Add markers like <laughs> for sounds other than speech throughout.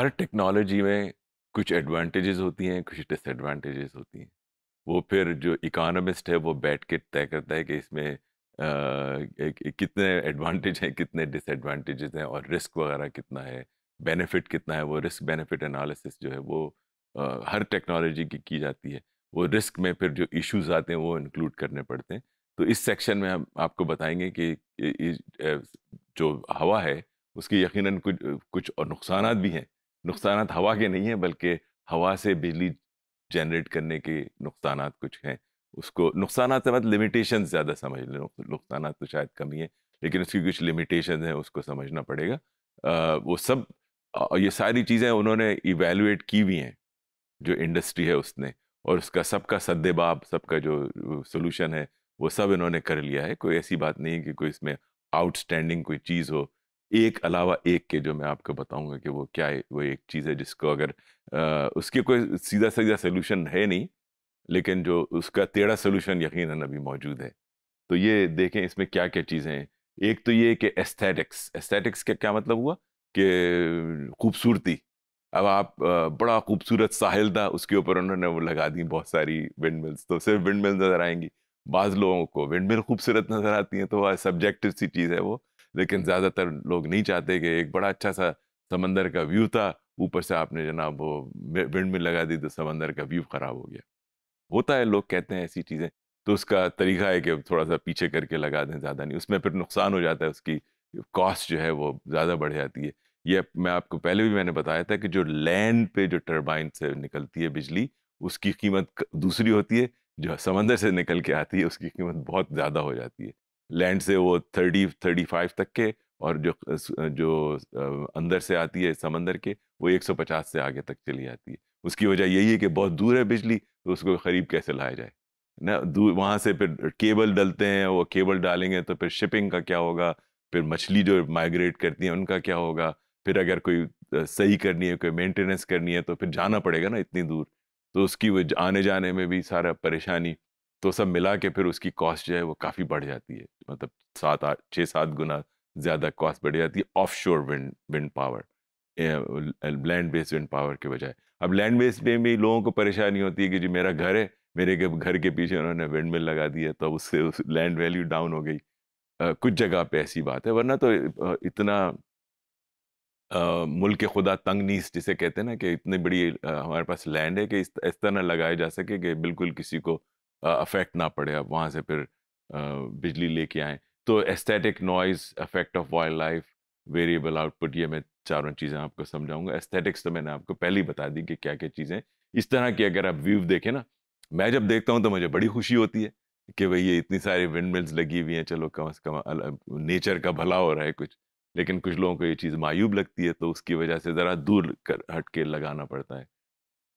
हर technology में कुछ advantages होती हैं कुछ डिसएडवांटेजेस होती हैं वो फिर जो इकोनॉमिस्ट है वो बैठ के तय करता है कि इसमें आ, कितने एडवांटेज हैं कितने डिसएडवांटेजेस हैं और रिस्क वगैरह कितना है बेनिफिट कितना है वो रिस्क बेनिफिट एनालिसिस जो है वो आ, हर टेक्नोलॉजी की की जाती है वो रिस्क में फिर जो इश्यूज आते हैं वो इंक्लूड करने पड़ते हैं तो इस सेक्शन में हम आपको बताएंगे कि जो हवा है उसकी यकीनन कुछ कुछ और नुकसान भी हैं नुकसान हवा के नहीं हैं बल्कि हवा से बिजली जनरेट करने के नुकसान कुछ हैं उसको नुकसान से मतलब लिमिटेशन ज़्यादा समझ लें नुकसान तो शायद कम ही हैं लेकिन उसकी कुछ लिमिटेशन हैं उसको समझना पड़ेगा आ, वो सब ये सारी चीज़ें उन्होंने इवेलुएट की हुई हैं जो इंडस्ट्री है उसने और उसका सबका सद्देबाब सबका जो सोल्यूशन है वो सब इन्होंने कर लिया है कोई ऐसी बात नहीं है कि कोई इसमें आउटस्टैंडिंग कोई चीज़ हो एक अलावा एक के जो मैं आपको बताऊंगा कि वो क्या है वो एक चीज़ है जिसको अगर आ, उसके कोई सीधा सीधा सोल्यूशन है नहीं लेकिन जो उसका टेढ़ा सोल्यूशन यकीन अभी मौजूद है तो ये देखें इसमें क्या क्या चीज़ें हैं एक तो ये कि एस्थेटिक्स एस्थेटिक्स का क्या मतलब हुआ कि खूबसूरती अब आप बड़ा खूबसूरत साहिल था उसके ऊपर उन्होंने वो लगा दी बहुत सारी विंड मिल्स तो सिर्फ विंड मिल नज़र आएंगी बाज़ लोगों को विंड मिल खूबसूरत नज़र आती हैं तो वह सब्जेक्टिव सी चीज़ है वो लेकिन ज़्यादातर लोग नहीं चाहते कि एक बड़ा अच्छा सा समंदर का व्यू था ऊपर से आपने जनाब वो विंड में लगा दी तो समंदर का व्यू ख़राब हो गया होता है लोग कहते हैं ऐसी चीज़ें तो उसका तरीका है कि थोड़ा सा पीछे करके लगा दें ज़्यादा नहीं उसमें फिर नुकसान हो जाता है उसकी कॉस्ट जो है वो ज़्यादा बढ़ जाती है ये मैं आपको पहले भी मैंने बताया था कि जो लैंड पे जो टर्बाइन से निकलती है बिजली उसकी कीमत दूसरी होती है जो समंदर से निकल के आती है उसकी कीमत बहुत ज़्यादा हो जाती है लैंड से वो थर्टी थर्टी फाइव तक के और जो जो अंदर से आती है समंदर के वो एक सौ पचास से आगे तक चली जाती है उसकी वजह यही है कि बहुत दूर है बिजली तो उसको करीब कैसे लाया जाए ना दूर वहाँ से फिर केबल डलते हैं वो केबल डालेंगे तो फिर शिपिंग का क्या होगा फिर मछली जो माइग्रेट करती है उनका क्या होगा फिर अगर कोई सही करनी है कोई मेंटेनेंस करनी है तो फिर जाना पड़ेगा ना इतनी दूर तो उसकी वो आने जाने में भी सारा परेशानी तो सब मिला के फिर उसकी कॉस्ट जो है वो काफ़ी बढ़ जाती है मतलब सात आठ छः सात गुना ज़्यादा कॉस्ट बढ़ जाती है offshore wind wind power land based wind power के बजाय अब लैंड बेस्ड में भी लोगों को परेशानी होती है कि जी मेरा घर है मेरे के घर के पीछे उन्होंने विंड मिल लगा दिया तो उससे उस लैंड वैल्यू डाउन हो गई आ, कुछ जगह पे ऐसी बात है वरना तो इतना आ, मुल्क खुदा तंग नीस जिसे कहते हैं ना कि इतनी बड़ी आ, हमारे पास लैंड है कि इस तरह लगाया जा सके कि बिल्कुल किसी को अफेक्ट ना पड़े अब वहाँ से फिर बिजली लेके आए तो aesthetic noise affect of wildlife variable output ये मैं चारों चीज़ें आपको समझाऊंगा एस्थेटिक्स तो मैंने आपको पहले ही बता दी कि क्या क्या चीज़ें इस तरह की अगर आप व्यू देखें ना मैं जब देखता हूँ तो मुझे बड़ी खुशी होती है कि भाई ये इतनी सारी विंड मिल्स लगी हुई हैं चलो कम अज़ कम नेचर का भला हो रहा है कुछ लेकिन कुछ लोगों को ये चीज़ मायूब लगती है तो उसकी वजह से ज़रा दूर कर हट के लगाना पड़ता है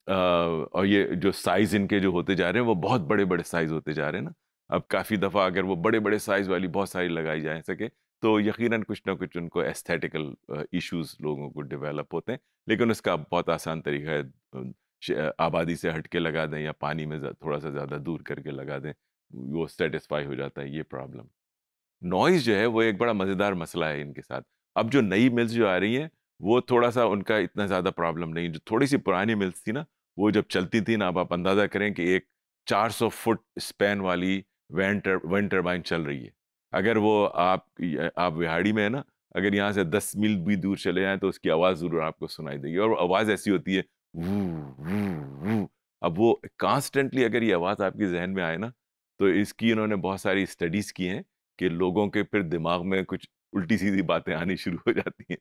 और ये जो साइज़ इनके जो होते जा रहे हैं वो बहुत बड़े बड़े साइज़ होते जा रहे हैं ना अब काफ़ी दफ़ा अगर वो बड़े बड़े साइज़ वाली बहुत सारी लगाई जा सके तो यकीनन कुछ ना कुछ उनको एस्थेटिकल इश्यूज लोगों को डेवलप होते हैं लेकिन उसका बहुत आसान तरीका है आबादी से हटके लगा दें या पानी में थोड़ा सा ज़्यादा दूर करके लगा दें वो सेटिस्फाई हो जाता है ये प्रॉब्लम नॉइज़ जो है वो एक बड़ा मज़ेदार मसला है इनके साथ अब जो नई मिल्स जो आ रही हैं वो थोड़ा सा उनका इतना ज़्यादा प्रॉब्लम नहीं जो थोड़ी सी पुरानी मिल्स थी ना वो जब चलती थी ना अब आप अंदाज़ा करें कि एक 400 फुट स्पैन वाली वैन टर्बाइन चल रही है अगर वो आप आप विहाड़ी में है ना अगर यहाँ से 10 मील भी दूर चले जाएँ तो उसकी आवाज़ ज़रूर आपको सुनाई देगी और आवाज़ ऐसी होती है वू वू वू अब वो कॉन्स्टेंटली अगर ये आवाज़ आपके जहन में आए ना तो इसकी इन्होंने बहुत सारी स्टडीज़ की हैं कि लोगों के फिर दिमाग में कुछ उल्टी सीधी बातें आनी शुरू हो जाती हैं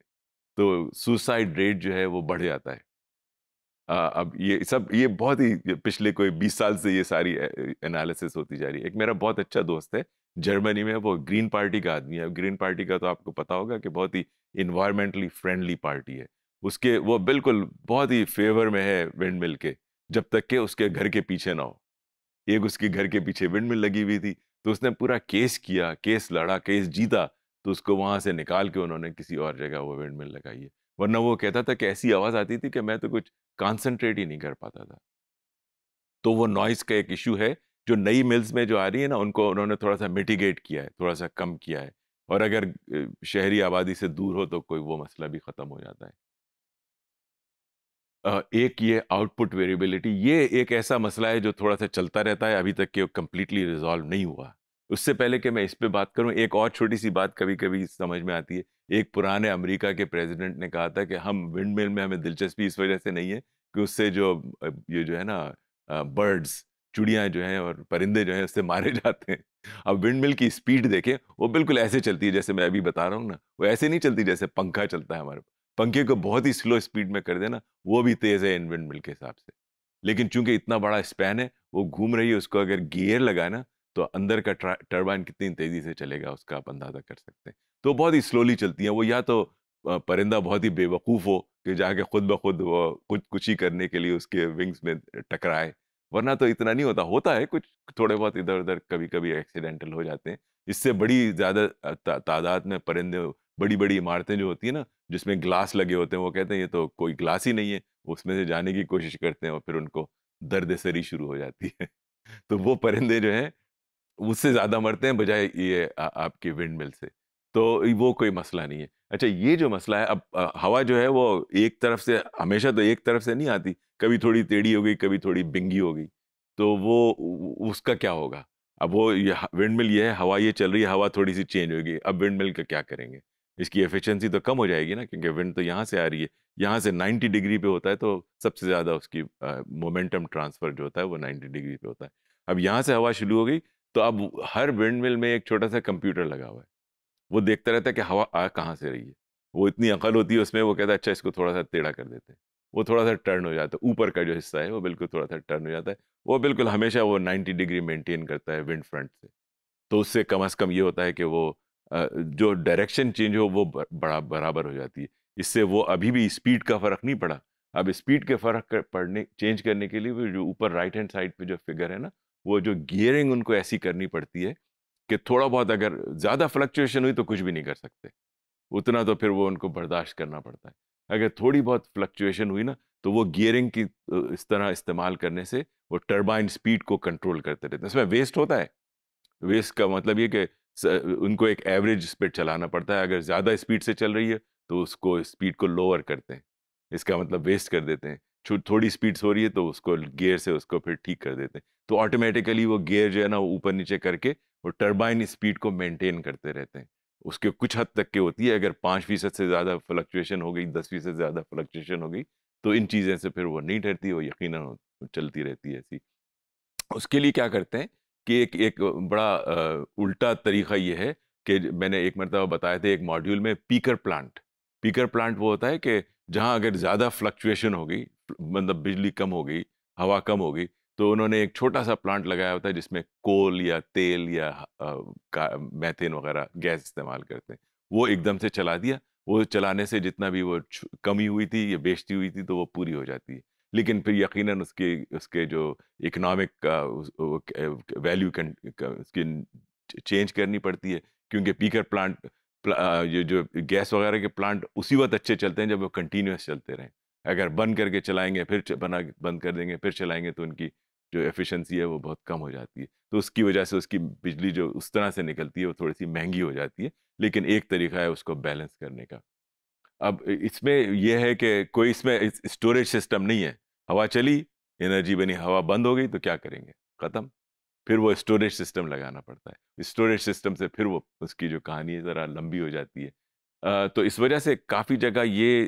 तो सुसाइड रेट जो है वो बढ़ जाता है अब ये सब ये बहुत ही पिछले कोई बीस साल से ये सारी एनालिसिस होती जा रही है एक मेरा बहुत अच्छा दोस्त है जर्मनी में वो ग्रीन पार्टी का आदमी है ग्रीन पार्टी का तो आपको पता होगा कि बहुत ही इन्वायरमेंटली फ्रेंडली पार्टी है उसके वो बिल्कुल बहुत ही फेवर में है विंड मिल के जब तक के उसके घर के पीछे ना हो एक उसके घर के पीछे विंड मिल लगी हुई थी तो उसने पूरा केस किया केस लड़ा केस जीता तो उसको वहाँ से निकाल के उन्होंने किसी और जगह वो विंड मिल लगाई है वरना वो कहता था कि ऐसी आवाज़ आती थी कि मैं तो कुछ कॉन्सेंट्रेट ही नहीं कर पाता था तो वो नॉइस का एक इशू है जो नई मिल्स में जो आ रही है ना उनको उन्होंने थोड़ा सा मिटिगेट किया है थोड़ा सा कम किया है और अगर शहरी आबादी से दूर हो तो कोई वो मसला भी ख़त्म हो जाता है एक ये आउटपुट वेरिएबिलिटी ये एक ऐसा मसला है जो थोड़ा सा चलता रहता है अभी तक कि कंप्लीटली रिजॉल्व नहीं हुआ उससे पहले कि मैं इस पर बात करूँ एक और छोटी सी बात कभी कभी समझ में आती है एक पुराने अमेरिका के प्रेसिडेंट ने कहा था कि हम विंड मिल में हमें दिलचस्पी इस वजह से नहीं है कि उससे जो ये जो है ना बर्ड्स चुड़ियाँ जो हैं और परिंदे जो हैं उससे मारे <laughs> जाते हैं अब विंड मिल की स्पीड देखें वो बिल्कुल ऐसे चलती है जैसे मैं अभी बता रहा हूँ ना वो ऐसे नहीं चलती जैसे पंखा चलता है हमारे पंखे को बहुत ही स्लो स्पीड में कर देना वो भी तेज़ है इन विंड मिल के हिसाब से लेकिन चूंकि इतना बड़ा स्पैन है वो घूम रही है उसको अगर गियर लगाना तो अंदर का टर्बाइन कितनी तेज़ी से चलेगा उसका आप अंदाज़ा कर सकते हैं तो बहुत ही स्लोली चलती हैं वो या तो परिंदा बहुत ही बेवकूफ़ हो कि जाके खुद ब खुद वो कुछ कुछ ही करने के लिए उसके विंग्स में टकराए वरना तो इतना नहीं होता होता है कुछ थोड़े बहुत इधर उधर कभी कभी एक्सीडेंटल हो जाते हैं इससे बड़ी ज़्यादा तादाद में परिंदे बड़ी बड़ी इमारतें जो होती हैं ना जिसमें ग्लास लगे होते हैं वो कहते हैं ये तो कोई ग्लास ही नहीं है उसमें से जाने की कोशिश करते हैं और फिर उनको दर्द सरी शुरू हो जाती है <laughs> तो वो परिंदे जो हैं उससे ज़्यादा मरते हैं बजाय ये आ, आपके विंड मिल से तो वो कोई मसला नहीं है अच्छा ये जो मसला है अब आ, हवा जो है वो एक तरफ से हमेशा तो एक तरफ से नहीं आती कभी थोड़ी टेढ़ी हो गई कभी थोड़ी बिंगी हो गई तो वो उसका क्या होगा अब वो विंड मिल ये है हवा ये चल रही है हवा थोड़ी सी चेंज होगी अब विंड मिल का क्या करेंगे इसकी एफिशिएंसी तो कम हो जाएगी ना क्योंकि विंड तो यहाँ से आ रही है यहाँ से 90 डिग्री पे होता है तो सबसे ज़्यादा उसकी मोमेंटम ट्रांसफ़र जो होता है वो 90 डिग्री पे होता है अब यहाँ से हवा शुरू हो गई तो अब हर विंड मिल में एक छोटा सा कंप्यूटर लगा हुआ है वो देखता रहता है कि हवा आ कहाँ से रही है वो इतनी अकल होती है उसमें वो कहता है अच्छा इसको थोड़ा सा टेढ़ा कर देते हैं वो थोड़ा सा टर्न हो जाता है ऊपर का जो हिस्सा है वो बिल्कुल थोड़ा सा टर्न हो जाता है वो बिल्कुल हमेशा वो नाइन्टी डिग्री मेनटेन करता है विंड फ्रंट से तो उससे कम अज़ कम ये होता है कि वो जो डायरेक्शन चेंज हो वो बड़ा बराबर हो जाती है इससे वो अभी भी स्पीड का फ़र्क नहीं पड़ा अब स्पीड के फ़र्क पड़ने चेंज करने के लिए जो ऊपर राइट हैंड साइड पे जो फिगर है ना वो जो गियरिंग उनको ऐसी करनी पड़ती है कि थोड़ा बहुत अगर ज़्यादा फ्लक्चुएशन हुई तो कुछ भी नहीं कर सकते उतना तो फिर वो उनको बर्दाश्त करना पड़ता है अगर थोड़ी बहुत फ्लक्चुएशन हुई ना तो वो गियरिंग की इस तरह इस्तेमाल करने से वो टर्बाइन स्पीड को कंट्रोल करते रहते हैं इसमें वेस्ट होता है वेस्ट का मतलब ये कि उनको एक एवरेज स्पीड चलाना पड़ता है अगर ज़्यादा स्पीड से चल रही है तो उसको स्पीड को लोअर करते हैं इसका मतलब वेस्ट कर देते हैं थोड़ी स्पीड हो रही है तो उसको गियर से उसको फिर ठीक कर देते हैं तो ऑटोमेटिकली वो गियर जो है ना ऊपर नीचे करके वो टर्बाइन स्पीड को मेंटेन करते रहते हैं उसके कुछ हद तक के होती है अगर पाँच फीसद से ज़्यादा फ्लक्चुएशन हो गई दस फीसद ज़्यादा फ्लक्चुएशन हो गई तो इन चीज़ें से फिर वो नहीं ठहरती वो यकीन चलती रहती है ऐसी उसके लिए क्या करते हैं कि एक एक बड़ा उल्टा तरीका ये है कि मैंने एक मरतबा बताए थे एक मॉड्यूल में पीकर प्लांट पीकर प्लांट वो होता है कि जहाँ अगर ज़्यादा फ्लक्चुएशन होगी मतलब बिजली कम होगी हवा कम होगी तो उन्होंने एक छोटा सा प्लांट लगाया होता है जिसमें कोल या तेल या मैथेन वगैरह गैस इस्तेमाल करते हैं वो एकदम से चला दिया वो चलाने से जितना भी वो कमी हुई थी या बेचती हुई थी तो वो पूरी हो जाती है लेकिन फिर यकीनन उसके उसके जो इकोनॉमिक वैल्यू उसकी चेंज करनी पड़ती है क्योंकि पीकर प्लांट ये जो गैस वगैरह के प्लांट उसी वक्त अच्छे चलते हैं जब वो कंटिन्यूस चलते रहें अगर बंद करके चलाएंगे फिर बना बंद कर देंगे फिर चलाएंगे तो उनकी जो एफिशिएंसी है वो बहुत कम हो जाती है तो उसकी वजह से उसकी बिजली जो उस तरह से निकलती है वो थोड़ी सी महंगी हो जाती है लेकिन एक तरीका है उसको बैलेंस करने का अब इसमें यह है कि कोई इसमें स्टोरेज सिस्टम नहीं है हवा चली एनर्जी बनी हवा बंद हो गई तो क्या करेंगे ख़त्म फिर वो स्टोरेज सिस्टम लगाना पड़ता है स्टोरेज सिस्टम से फिर वो उसकी जो कहानी है ज़रा लंबी हो जाती है आ, तो इस वजह से काफ़ी जगह ये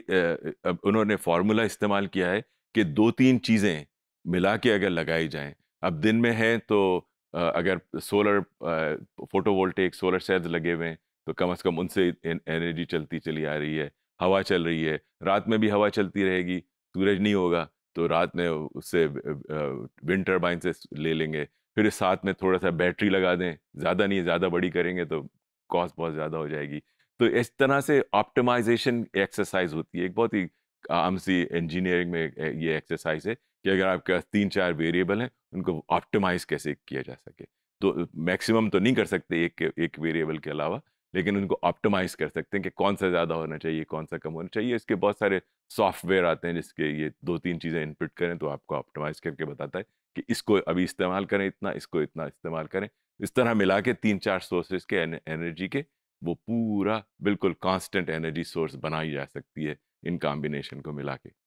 आ, उन्होंने फार्मूला इस्तेमाल किया है कि दो तीन चीज़ें मिला के अगर लगाई जाएं अब दिन में हैं तो आ, अगर सोलर फोटोवोल्टेक सोलर सेल्स लगे हुए हैं तो कम से कम उनसे एनर्जी चलती चली आ रही है हवा चल रही है रात में भी हवा चलती रहेगी सूरज नहीं होगा तो रात में उससे विंटर बाइन से ले लेंगे फिर इस साथ में थोड़ा सा बैटरी लगा दें ज़्यादा नहीं ज़्यादा बड़ी करेंगे तो कॉस्ट बहुत ज़्यादा हो जाएगी तो इस तरह से ऑप्टिमाइजेशन एक्सरसाइज होती है एक बहुत ही आम सी इंजीनियरिंग में ये एक्सरसाइज है कि अगर आपके पास तीन चार वेरिएबल हैं उनको ऑप्टिमाइज़ कैसे किया जा सके तो मैक्सिमम तो नहीं कर सकते एक एक वेरिएबल के अलावा लेकिन उनको ऑप्टिमाइज कर सकते हैं कि कौन सा ज़्यादा होना चाहिए कौन सा कम होना चाहिए इसके बहुत सारे सॉफ्टवेयर आते हैं जिसके ये दो तीन चीज़ें इनपुट करें तो आपको ऑप्टिमाइज करके बताता है कि इसको अभी इस्तेमाल करें इतना इसको इतना इस्तेमाल करें इस तरह मिला के तीन चार सोर्सेज के एनर्जी के वो पूरा बिल्कुल कांस्टेंट एनर्जी सोर्स बनाई जा सकती है इन कॉम्बिनेशन को मिला के